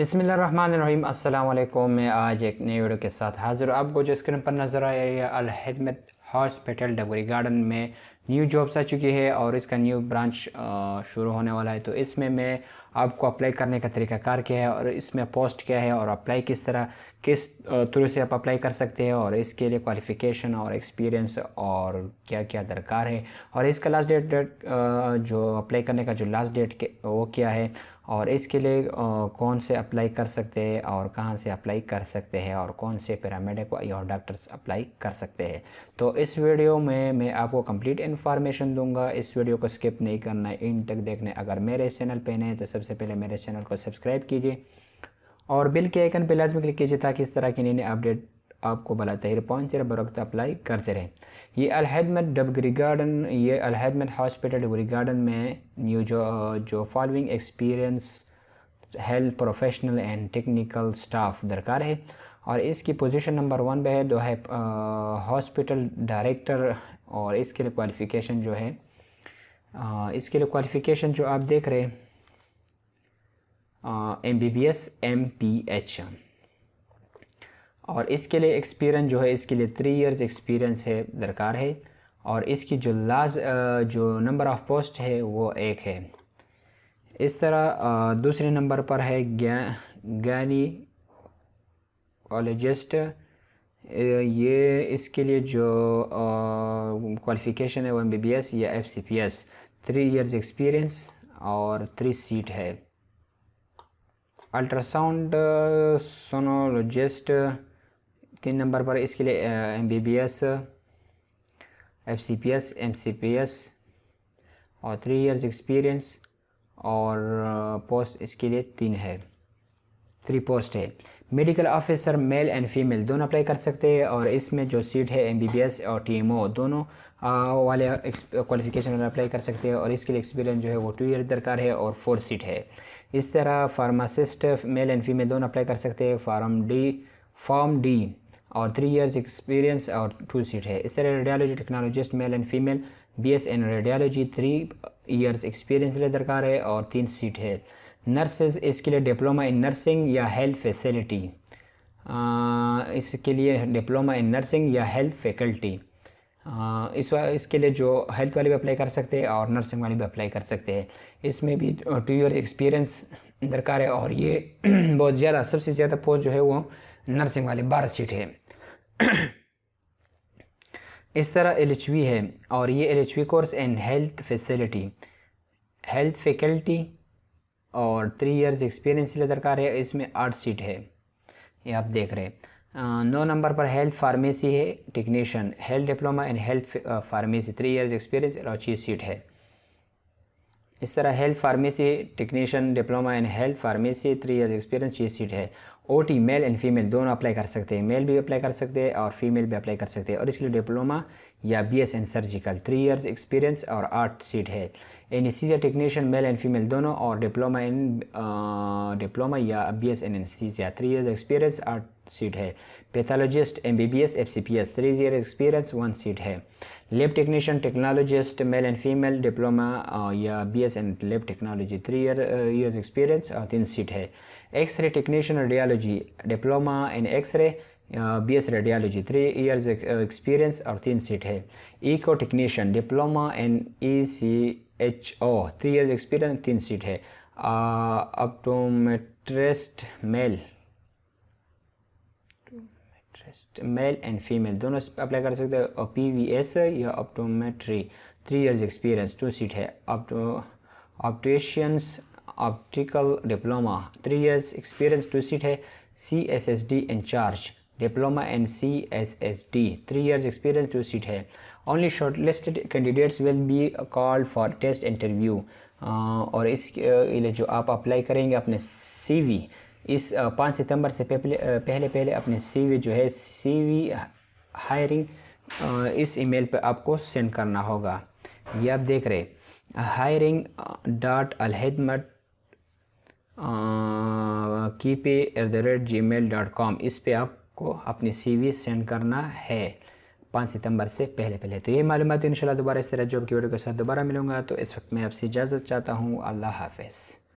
बिसमीम अल्लाम मैं आज एक नए वीडियो के साथ हाज़िर हूँ आपको जो स्क्रीन पर नज़र आ रही है अलहदमत हॉस्पिटल डबरी गार्डन में न्यू जॉब्स आ चुकी है और इसका न्यू ब्रांच शुरू होने वाला है तो इसमें मैं आपको अप्लाई करने का तरीकाकार क्या है और इसमें पोस्ट क्या है और अप्लाई किस तरह किस थ्रू से आप अप्लाई कर सकते हैं और इसके लिए क्वालिफ़िकेशन और एक्सपीरियंस और क्या क्या दरकार है और इसका लास्ट डेट जो अप्लाई करने का जो लास्ट डेट वो क्या है और इसके लिए कौन से अप्लाई कर सकते हैं और कहाँ से अप्लाई कर सकते हैं और कौन से पैरामेडिक और डॉक्टर्स अप्लाई कर सकते हैं तो इस वीडियो में मैं आपको कंप्लीट इन्फॉर्मेशन दूंगा इस वीडियो को स्किप नहीं करना है इन तक देखने अगर मेरे चैनल पर नहीं तो सबसे पहले मेरे चैनल को सब्सक्राइब कीजिए और बिल के आइकन पर लाजमी क्लिक कीजिए ताकि इस तरह की नई नई अपडेट आपको बला तहर पहुँचते रहे बर वक्त अप्लाई करते रहें ये अलहदमत डबगरी गार्डन ये अलहदमत हॉस्पिटल डबगरी गार्डन में न्यू जो जो following experience health professional and technical staff दरकार है और इसकी पोजीशन नंबर वन पे है जो है हॉस्पिटल डायरेक्टर और इसके लिए क्वालिफ़िकेशन जो है आ, इसके लिए क्वालिफ़िकेशन जो आप देख रहे हैं M B B S M P H और इसके लिए एक्सपीरियंस जो है इसके लिए थ्री इयर्स एक्सपीरियंस है दरकार है और इसकी जो लास्ट जो नंबर ऑफ़ पोस्ट है वो एक है इस तरह दूसरे नंबर पर है गैनी कॉलेजिस्ट ये इसके लिए जो क्वालिफ़िकेशन है वो एम बी बी एस या F C P S three years experience और थ्री सीट है अल्ट्रासाउंड सोनोलॉजिस्ट तीन नंबर पर इसके लिए M B B S F C P S M C P S और थ्री इयर्स एक्सपीरियंस और पोस्ट इसके लिए तीन है थ्री पोस्ट है medical officer male and female दोनों अप्लाई कर सकते हैं और इसमें जो सीट है एमबीबीएस और टीएमओ दोनों वाले क्वालिफिकेशन वाले अप्लाई कर सकते हैं और इसके लिए एक्सपीरियंस जो है वो टू ईयर दरकार है और फोर सीट है इस तरह फार्मासिस्ट मेल एंड फीमेल दोनों अप्लाई कर सकते हैं फार्म डी फॉर्म डी और थ्री इयर्स एक्सपीरियंस और टू सीट है इस तरह radiology technologist male and female B S N radiology three years experience के लिए दरकार है और तीन सीट है नर्सेज इसके लिए डिप्लोमा इन नर्सिंग या हेल्थ फैसिलिटी इसके लिए डिप्लोमा इन नर्सिंग या हेल्थ फैकल्टी इस इसके लिए जो हेल्थ वाले भी अप्लाई कर सकते हैं और नर्सिंग वाले भी अप्लाई कर सकते हैं इसमें भी टू ईयर एक्सपीरियंस दरकार है और ये बहुत ज़्यादा सबसे ज़्यादा पोस्ट जो है वो नर्सिंग वाले बारह सीट है इस तरह एल है और ये L course in health facility health faculty और थ्री इयर्स एक्सपीरियंस लिए दरकार है इसमें आठ सीट है ये आप देख रहे हैं नौ नंबर पर हेल्थ फार्मेसी है technician health diploma in health pharmacy three years experience और अच्छी सीट है इस तरह health pharmacy technician diploma in health pharmacy three year experience ये सीट है ओ मेल एंड फीमेल दोनों अप्लाई कर सकते हैं मेल भी अप्लाई कर सकते हैं और फीमेल भी अप्लाई कर सकते हैं और इसके लिए डिप्लोमा या B S N surgical three years experience और आर्ट सीट है सीजिया टेक्नीशियन मेल एंड फीमेल दोनों और डिप्लोमा इन डिप्लोमा या बी एस एन या थ्री ईयर्स एक्सपीरियंस आठ सीट है pathologist M B B S F C P S three year experience one seat है lab technician technologist male and female diploma या B S N lab technology three year years experience तीन seat है X ray technician radiology diploma in X ray B S radiology three years experience और तीन seat है echo technician diploma in E C H O three years experience तीन seat है optometrist male optometrist male and female दोनों apply कर सकते हो P V S या optometry three years experience two seat है opticians optical diploma three years experience two seat है C S S D incharge diploma N C S S D three years experience जो seat है. Only short listed candidates will be called for test interview और इस uh, जो आप apply करेंगे अपने सी we इस uh, पाँच सितम्बर सितंबर से पहले uh, पहले पहले अपने वी जो है सी वी हायरिंग इस ई मेल पर आपको सेंड करना होगा ये आप देख रहे हायरिंग डॉट अलहदमत पे at the rate G mail dot com इस पर आप आपको अपनी सी सेंड करना है पाँच सितंबर से पहले पहले तो ये मालूम तो इन शाला दोबारा इस तरह जॉब की वीडियो के साथ दोबारा मिलूंगा तो इस वक्त मैं आपसे इजाज़त चाहता हूँ अल्लाह हाफ